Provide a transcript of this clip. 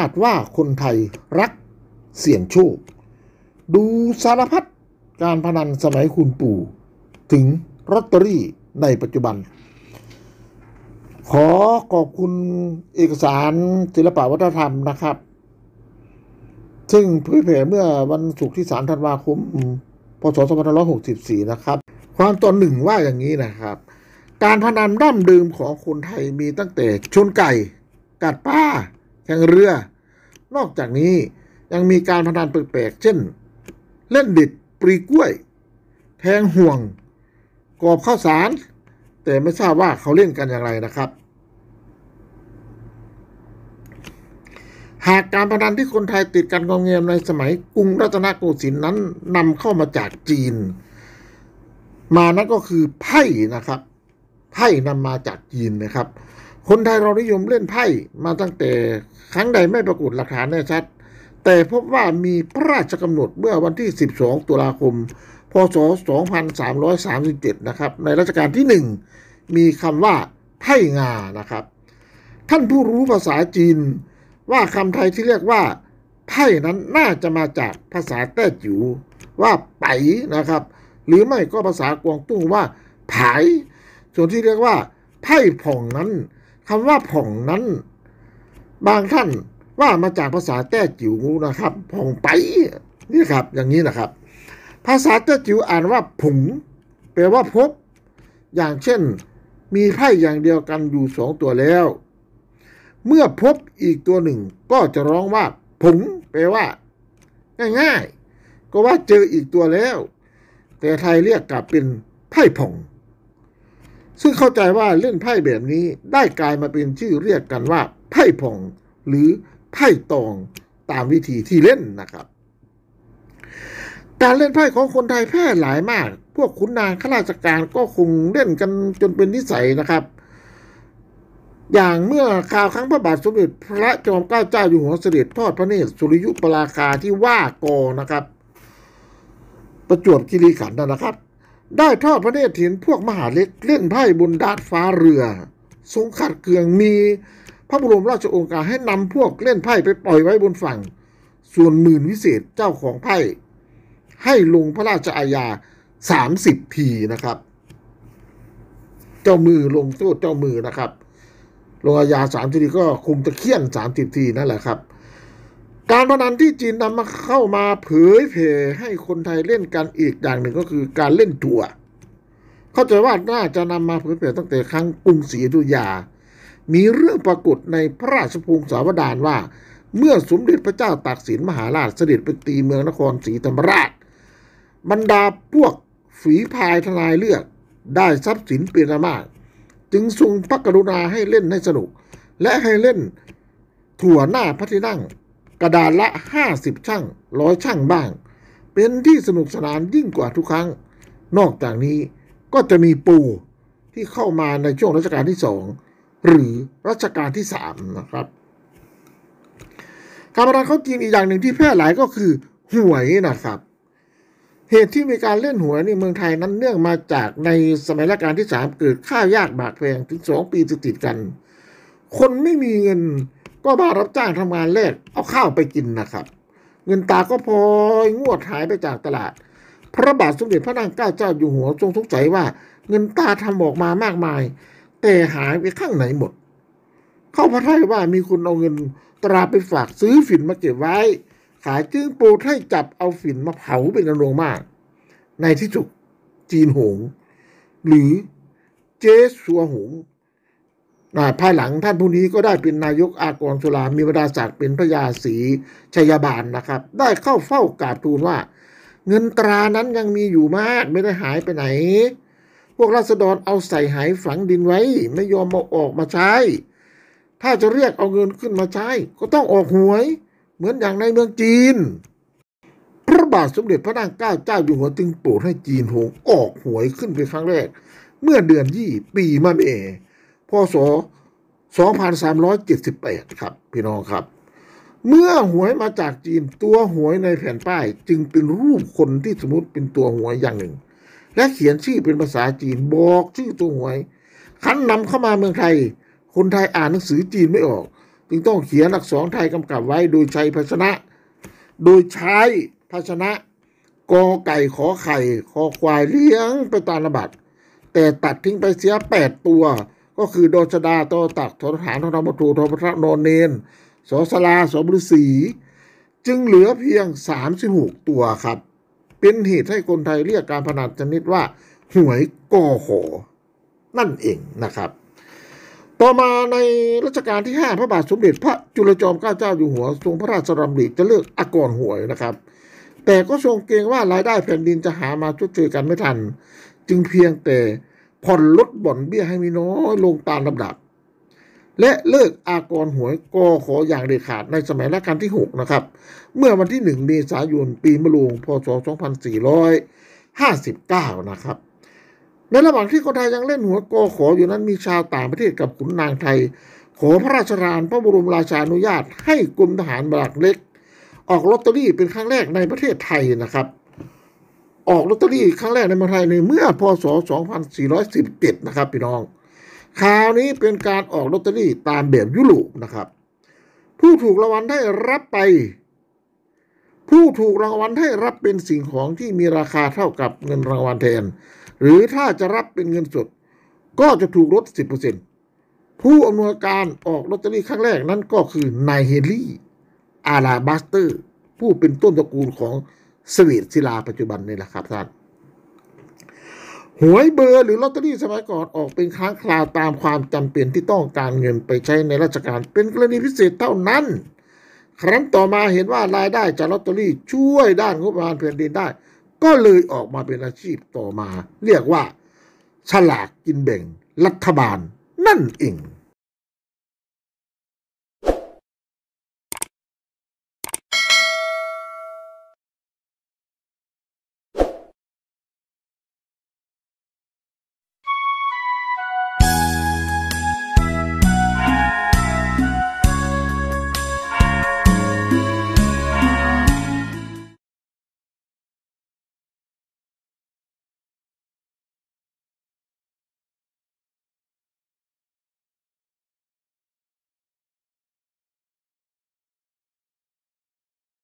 าดว่าคนไทยรักเสี่ยงโชค ดูสารพัดการพนันสมัยคุณปู่ถึงรอตเตอรี่ในปัจจุบัน ขอ ขอบคุณเอกสารศิลปวัฒนธรรมนะครับ ซึ่งเผยแผ่เมื่อวันศุกร์ที่ 3 ธันวาคม พศ 2564 นะครับ ความตอนหนึ่งว่าอย่างนี้นะครับ การพนันดั้มเดิม ของคนไทยมีตั้งแต่ชนไก่กัดป้าแย่งเรือ นอกจากนี้ยังมีการพนันแปลกๆเช่น เล่นดิดปรีกล้วย แทงห่วง กอบข้าวสาร แต่ไม่ทราบว่าเขาเล่นกันอย่างไรนะครับ หากการพนันที่คนไทยติดกันงองเงียมในสมัยกรุงรัตนโกสินทร์นั้นนำเข้ามาจากจีน มานั่นก็คือไพ่นะครับ ไพ่นำมาจากจีนนะครับคนไทยเรานิยมเล่นไพ่มาตั้งแต่ครั้งใดไม่ปรากฏหลักฐานแน่ชัด แต่พบว่ามีพระราชกำหนดเมื่อวันที่ 12 ตุลาคม พศ2337 นะครับ ในรัชกาลที่1มีคำว่าไพ่งานะครับ ท่านผู้รู้ภาษาจีนว่าคำไทยที่เรียกว่า ไพ่นั้นน่าจะมาจากภาษาแต้จิ๋วว่าไปนะครับ หรือไม่ก็ภาษากวางตุ้งว่าไผ่ส่วนที่เรียกว่า ไพ่ผ่องนั้นคำว่าผ่องนั้น บางท่านว่ามาจากภาษาแต้จิ๋วนะครับผ่องไปนี่ครับอย่างนี้นะครับ ภาษาแต้จิ๋วอ่านว่าผุงแปลว่าพบ อย่างเช่นมีไพ่อย่างเดียวกันอยู่สองตัวแล้ว เมื่อพบอีกตัวหนึ่งก็จะร้องว่าผงแปลว่า ง่ายๆ ก็ว่าเจออีกตัวแล้ว แต่ไทยเรียกกลับเป็นไพ่ผ่องซึ่งเข้าใจว่าเล่นไพ่แบบนี้ได้กลายมาเป็นชื่อเรียกกันว่า ไพ่พองหรือไพ่ตองตามวิธีที่เล่นนะครับ การเล่นไพ่ของคนไทยแพร่หลายมาก พวกขุนนางข้าราชการก็คงเล่นกันจนเป็นนิสัยนะครับ อย่างเมื่อข่าวครั้งพระบาทสมเด็จพระจอมเกล้าเจ้าอยู่หัวเสด็จทอดพระเนตรสุริยุปราคาที่ว่ากอนะครับ ประจวบคีรีขันธ์นะครับได้ทอดพระเนตรเห็นพวกมหาเล็กเล่นไพ่บนดาดฟ้าเรือ ทรงขัดเกลืองมีพระบรมราชโองการให้นำพวกเล่นไพ่ไปปล่อยไว้บนฝั่ง ส่วนหมื่นวิเศษเจ้าของไพ่ ให้ลงพระราชอาญาสามสิบทีนะครับ เจ้ามือลงโทษเจ้ามือนะครับ ลงอาญาสามสิบทีก็คงจะเคี่ยนสามสิบทีนั่นแหละครับการพนันที่จีนนำมาเข้ามาเผยแผ่ให้คนไทยเล่นกันอีก อย่างหนึ่งก็คือการเล่นตัวเข้าใจว่าน่าจะนำมาเผยแผ่ตั้งแต่ครั้งกรุงศรีอยุธยา มีเรื่องปรากฏในพระราชพงศาวดารว่า เมื่อสมเด็จพระเจ้าตากสินมหาราชเสด็จไปตีเมืองนครศรีธรรมราช บรรดาพวกฝีพายทนายเลือกได้ทรัพย์สินเป็นมาก จึงทรงพระกรุณาให้เล่นให้สนุกและให้เล่นถั่วหน้าพระที่นั่งกระดานละ 50ช่างร้อยช่างบ้าง เป็นที่สนุกสนานยิ่งกว่าทุกครั้ง นอกจากนี้ก็จะมีปู ที่เข้ามาในช่วงรัชกาลที่สองหรือรัชกาลที่สามนะครับการะดันขาจีนอีกอย่างหนึ่งที่แพร่หลายก็คือ หวยนะครับ เหตุที่มีการเล่นหวยในเมืองไทยนั้นเนื่องมาจากในสมัยรัชกาลที่สามเกิดข้าวยากบากแพงถึงสองปีติดกัน คนไม่มีเงินก็มารับจ้างทำงานแรกเอาข้าวไปกินนะครับ เงินตาก็พอยงวดหายไปจากตลาด พระบาทสมเด็จพระนางเจ้าเจ้าอยู่หัวทรงสงสัยว่า เงินตาทำออกมามากมาย แต่หายไปข้างไหนหมด เข้าพระทัยว่ามีคนเอาเงินตราไปฝากซื้อฝิ่นมาเก็บไว้ ขายจึงโปรดให้จับเอาฝิ่นมาเผาเป็นจำนวงมาก ในที่สุด จีนหง หรือเจ๊สัวหงภายหลังท่านผู้นี้ก็ได้เป็นนายกอากรสุลามีบรรดาศักดิ์เป็นพระยาศรีชัยบาลนนะครับ ได้เข้าเฝ้ากราบทูลว่า เงินตรานั้นยังมีอยู่มากไม่ได้หายไปไหน พวกราษฎรเอาใส่หายฝังดินไว้ ไม่ยอมมาออกมาใช้ ถ้าจะเรียกเอาเงินขึ้นมาใช้ ก็ต้องออกหวย เหมือนอย่างในเมืองจีน พระบาทสมเด็จพระนางเจ้าเจ้าอยู่หัวจึงโปรดให้จีนหงออกหวยขึ้นเป็นครั้งแรก เมื่อเดือนยี่ปีมะเมพศ2378 ครับพี่น้องครับ เมื่อหวยมาจากจีนตัวหวยในแผ่นป้าย จึงเป็นรูปคนที่สมมติเป็นตัวหวยอย่างหนึ่ง และเขียนชื่อเป็นภาษาจีนบอกชื่อตัวหวย คันนำเข้ามาเมืองไทย คนไทยอ่านหนังสือจีนไม่ออก จึงต้องเขียนอักษรไทยกำกับไว้โดยใช้ภาชนะ โดยใช้ภาชนะกอไก่ขอไข่คอควายเลี้ยงไปตามระบัดแต่ตัดทิ้งไปเสียแปดตัวก็คือโดชดาโตตักทรฐานทรมทูทรพระนนเนนสสลาสมฤษีจึงเหลือเพียง 36 ตัวครับ เป็นเหตุให้คนไทยเรียกการพนันชนิดว่า หวยกอหอนั่นเองนะครับ ต่อมาในรัชกาลที่ 5 พระบาทสมเด็จ พระจุลจอมเกล้าเจ้าอยู่หัวทรงพระราชดำริจะเลือกอากรหวยนะครับ แต่ก็ทรงเกรงว่ารายได้แผ่นดินจะหามาชดเชยกันไม่ทันจึงเพียงแต่ผ่อนลดบ่อนเบี้ยให้มีน้อยลงตามลำดับ และเลิกอากรหวยกอขออย่างเด็ดขาดในสมัยรัชกาลที่6นะครับเมื่อวันที่1เมษายนปีมะโรงพศ2459นะครับในระหว่างที่คนไทยยังเล่นหัวกอขออยู่นั้นมีชาวต่างประเทศกับขุนนางไทย ขอพระราชทานพระบรมราชานุญาตให้กรมทหารบลักเล็ก ออกลอตเตอรี่เป็นครั้งแรกในประเทศไทยนะครับออกลอตเตอรี่ครั้งแรกในเมืองไทยในเมื่อพศ 2417 นะครับ พี่น้องคราวนี้เป็นการออกลอตเตอรี่ตามแบบยุโรปนะครับ ผู้ถูกรางวัลได้รับไป ผู้ถูกรางวัลให้รับเป็นสิ่งของที่มีราคาเท่ากับเงินรางวัลแทน หรือถ้าจะรับเป็นเงินสดก็จะถูกลด10%ผู้อำนวยการออกลอตเตอรี่ครั้งแรกนั้นก็คือนายเฮลี่อาราบัสเตอร์ผู้เป็นต้นตระกูลของสวีดศิลาปัจจุบัน นี่แหละครับ ท่านหวยเบอร์หรือลอตเตอรี่สมัยก่อนออกเป็นครั้งคราว ตามความจำเป็นที่ต้องการเงินไปใช้ในราชการเป็นกรณี พิเศษ เท่านั้น ครั้นต่อมาเห็นว่ารายได้จากลอตเตอรี่ช่วยด้านงบประมาณแผ่นดินได้ ก็เลยออกมาเป็นอาชีพต่อมา เรียกว่า ฉลากกินแบ่ง รัฐบาล นั่นเอง